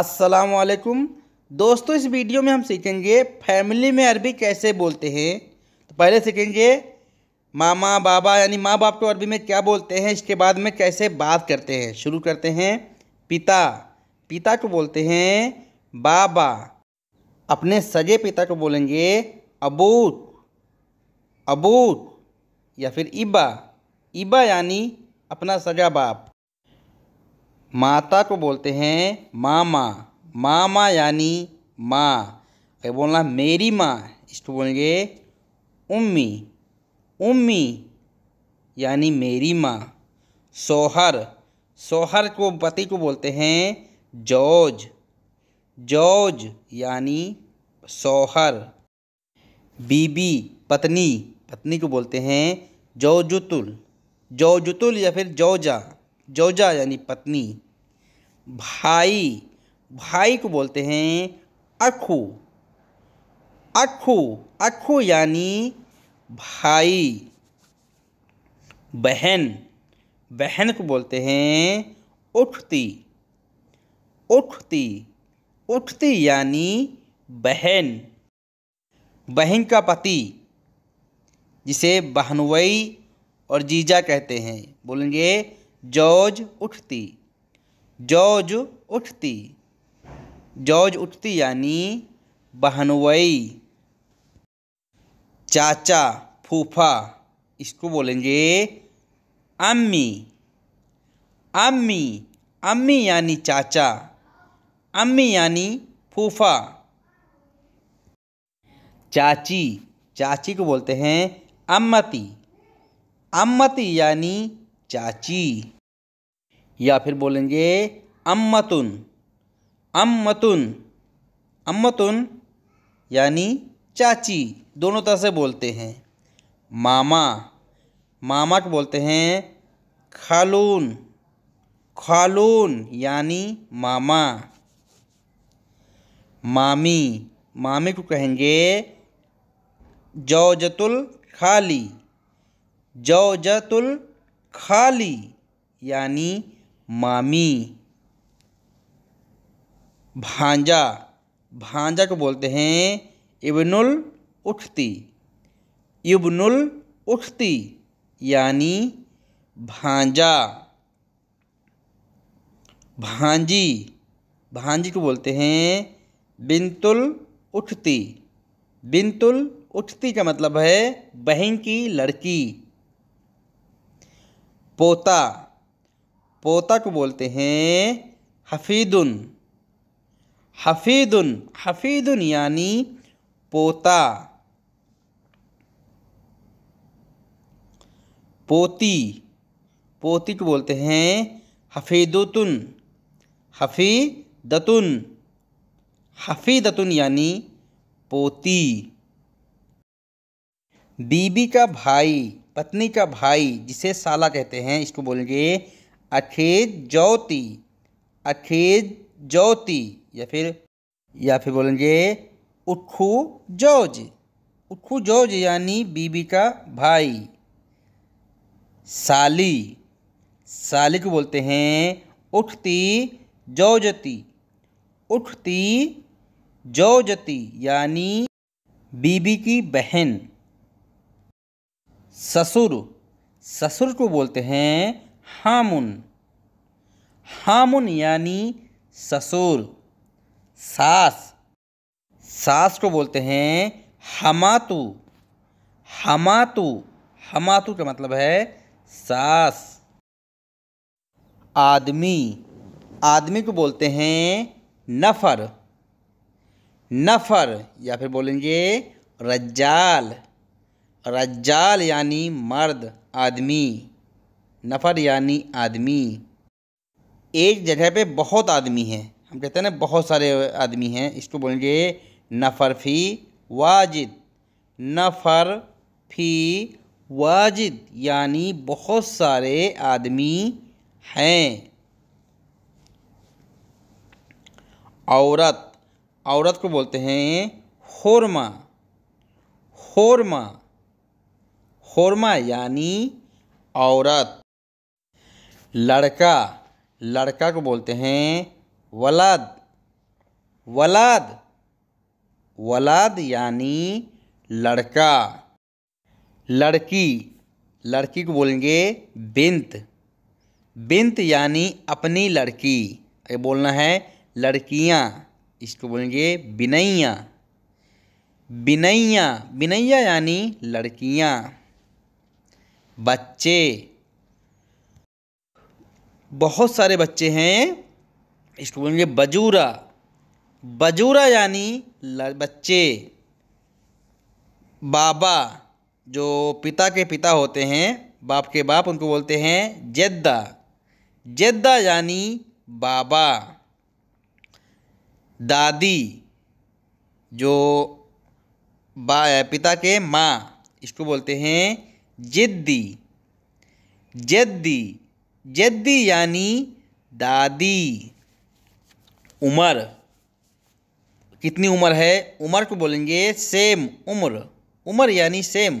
असलकुम दोस्तों इस वीडियो में हम सीखेंगे फैमिली में अरबी कैसे बोलते हैं तो पहले सीखेंगे मामा बाबा यानी माँ बाप को अरबी में क्या बोलते हैं इसके बाद में कैसे बात करते हैं शुरू करते हैं पिता पिता को बोलते हैं बाबा अपने सगे पिता को बोलेंगे अबूत अबूत या फिर इबा इबा यानी अपना सगा बाप माता को बोलते हैं मामा मामा यानी माँ क्या बोलना मेरी माँ इसको बोलेंगे उम्मी उम्मी यानी मेरी माँ सोहर सोहर को पति को बोलते हैं जॉज जॉज यानी सोहर बीबी पत्नी पत्नी को बोलते हैं जौजुतुल जौजुतुल या फिर जौजा जौजा यानी पत्नी भाई भाई को बोलते हैं अखू अखू अखू यानी भाई बहन बहन को बोलते हैं उठती उठती उठती यानी बहन बहन का पति जिसे बहनवई और जीजा कहते हैं बोलेंगे जौज उठती जौज उठती जौज उठती यानी बहनवई चाचा फूफा इसको बोलेंगे अम्मी अम्मी अम्मी यानी चाचा अम्मी यानी फूफा चाची चाची को बोलते हैं अम्मती अम्मती यानी चाची या फिर बोलेंगे अम्मतुन अम्मतुन अम्मतुन यानी चाची दोनों तरह से बोलते हैं मामा मामा को बोलते हैं खालून खालून यानी मामा मामी मामी को कहेंगे जौजतुल खाली जौजतुल खाली यानी मामी भांजा भांजा को बोलते हैं इबनुल उठती इबनुल उठती यानी भांजा भांजी भांजी को बोलते हैं बिंतुल उठती बिनतुल उठती का मतलब है बहन की लड़की पोता पोता को बोलते हैं हफीदुन हफीदुन हफीदुन यानी पोता पोती पोती को बोलते हैं हफीदतुन हफी दतुन यानी पोती बीबी का भाई पत्नी का भाई जिसे साला कहते हैं इसको बोलेंगे अखेज ज्योति अखेज ज्योति या फिर या फिर बोलेंगे उठू जौज उठू जौज यानी बीबी का भाई साली साली को बोलते हैं उठती जौजती उठती जौजती यानी बीबी की बहन ससुर ससुर को बोलते हैं हामुन हामुन यानी ससुर सास सास को बोलते हैं हमातु हमातु हमातु का मतलब है सास आदमी आदमी को बोलते हैं नफर नफर या फिर बोलेंगे रज्जाल रज्जाल यानी मर्द आदमी नफर यानी आदमी एक जगह पे बहुत आदमी हैं हम कहते हैं ना बहुत सारे आदमी हैं इसको बोलेंगे नफर फी वाजिद नफर फी वाजिद यानी बहुत सारे आदमी हैं औरत औरत को बोलते हैं होरमा होरमा हौरमा यानी औरत लड़का लड़का को बोलते हैं वलाद वलाद वलाद यानी लड़का लड़की लड़की को बोलेंगे बिंत बिंत यानी अपनी लड़की ये बोलना है लड़कियाँ इसको बोलेंगे बिनैया बिनैया बिनैया यानी लड़कियाँ बच्चे बहुत सारे बच्चे हैं स्टूडेंट बोलेंगे बजूरा बजूरा यानी बच्चे बाबा जो पिता के पिता होते हैं बाप के बाप उनको बोलते हैं जद्दा जद्दा यानी बाबा दादी जो बा पिता के माँ इसको बोलते हैं जिद्दी जद्दी जद्दी यानी दादी उमर कितनी उम्र है उम्र को बोलेंगे सेम उम्र उम्र यानी सेम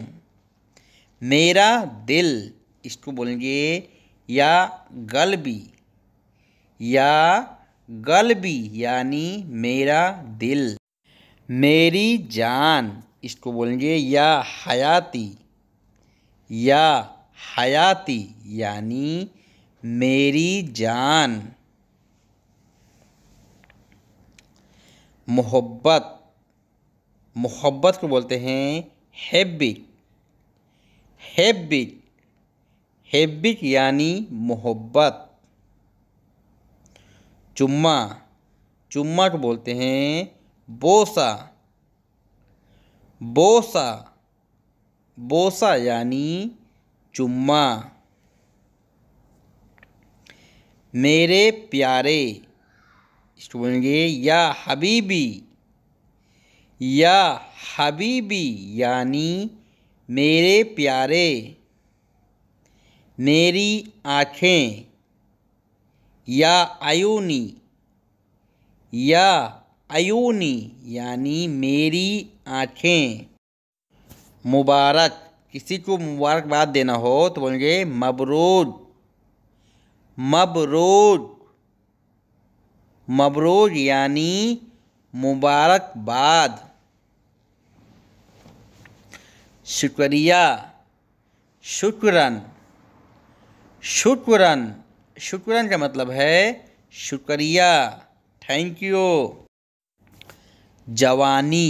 मेरा दिल इसको बोलेंगे या गलबी या गलबी यानी मेरा दिल मेरी जान इसको बोलेंगे या हयाती या हयाती यानी मेरी जान मोहब्बत मोहब्बत को बोलते हैं हैब्बी हैब्बी हैब्बिक यानी मोहब्बत चुम्मा चुम्मा को बोलते हैं बोसा बोसा बोसा यानी चुम्मा मेरे प्यारे बोलेंगे या हबीबी या हबीबी यानी मेरे प्यारे मेरी आँखें या आयोनी या आयोनी यानी मेरी आँखें मुबारक किसी को मुबारकबाद देना हो तो बोलेंगे मबरूद मबरूद मबरूद यानी मुबारकबाद शुक्रिया शुक्रन शुक्रन शुक्रन का मतलब है शुक्रिया थैंक यू जवानी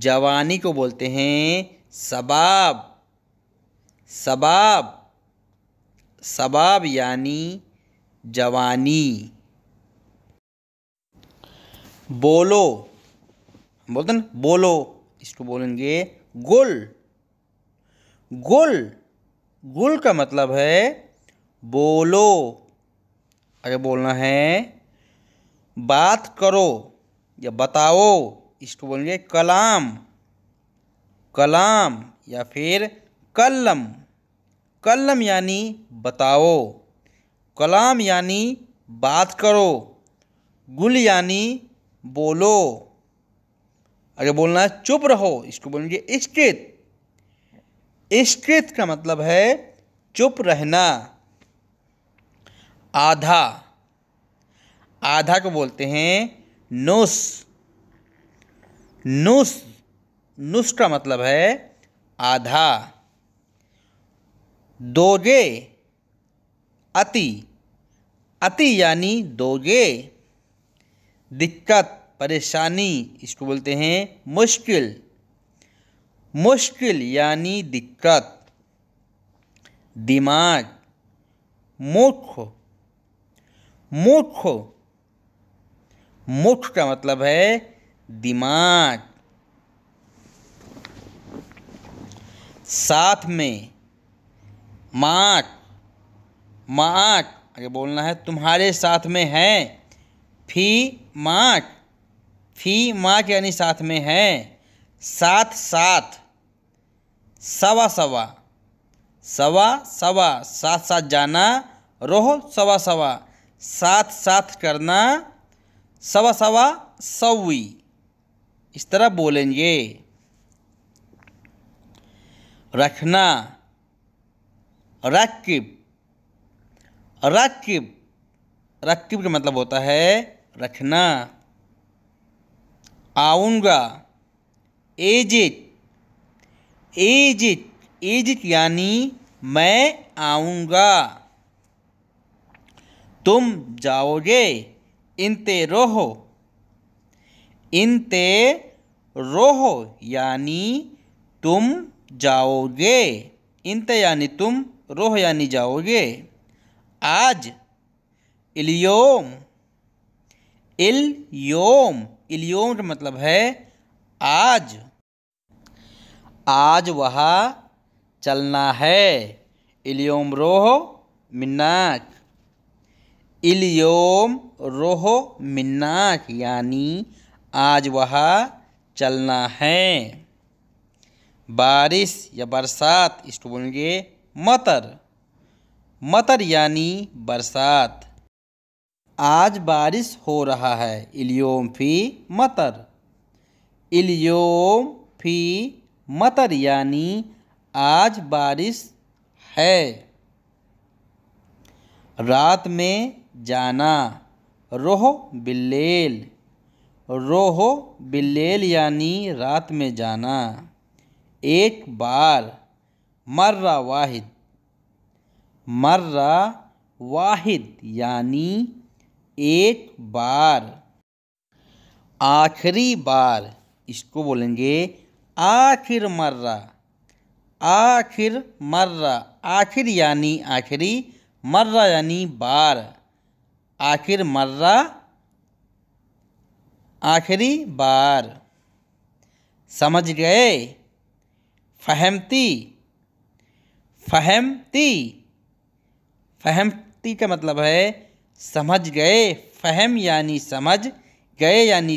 जवानी को बोलते हैं सबाब सबाब सबाब यानी जवानी बोलो बोलते ना बोलो इसको बोलेंगे गुल गुल गुल का मतलब है बोलो अगर बोलना है बात करो या बताओ इसको बोलेंगे कलाम कलाम या फिर कलम कलम यानी बताओ कलाम यानी बात करो गुल यानी बोलो अगर बोलना है चुप रहो इसको बोलेंगे स्कृत स्कृत का मतलब है चुप रहना आधा आधा को बोलते हैं नुस नुस नुस का मतलब है आधा दोगे अति अति यानी दोगे दिक्कत परेशानी इसको बोलते हैं मुश्किल मुश्किल यानी दिक्कत दिमाग मुख मुख मुख का मतलब है दिमाग साथ में माट माट आगे बोलना है तुम्हारे साथ में है फी माट फी माट यानी साथ में है साथ साथ सवा सवा सवा सवा साथ साथ जाना रोह सवा सवा साथ साथ करना सवा सवा सवी इस तरह बोलेंगे रखना रक्किब रकब रक्किब का मतलब होता है रखना आऊंगा एजिट एजिट एजिट यानी मैं आऊंगा तुम जाओगे इनते रोहो इनते रोहो यानी तुम जाओगे ते यानी तुम रोह यानी जाओगे आज इलियोम इलयोम इलियोम का मतलब है आज आज वहाँ चलना है इलियोम रोह मिन्नाक इलियोम रोह मिन्नाक यानी आज वहाँ चलना है बारिश या बरसात इसको बोलेंगे मतर मतर यानी बरसात आज बारिश हो रहा है इलियोम फी मतर इलियोम फी मतर यानी आज बारिश है रात में जाना रोह बिल्लेल रोहो बिल्लेल यानी रात में जाना एक बार मर्रा वाहिद मर्रा वाहिद यानी एक बार आखिरी बार इसको बोलेंगे आखिर मर्रा आखिर मर्रा आखिर यानी आखिरी मर्रा यानी बार आखिर मर्रा आखिरी बार समझ गए फहमती फहमती फहमती का मतलब है समझ गए फहम यानी समझ गए यानी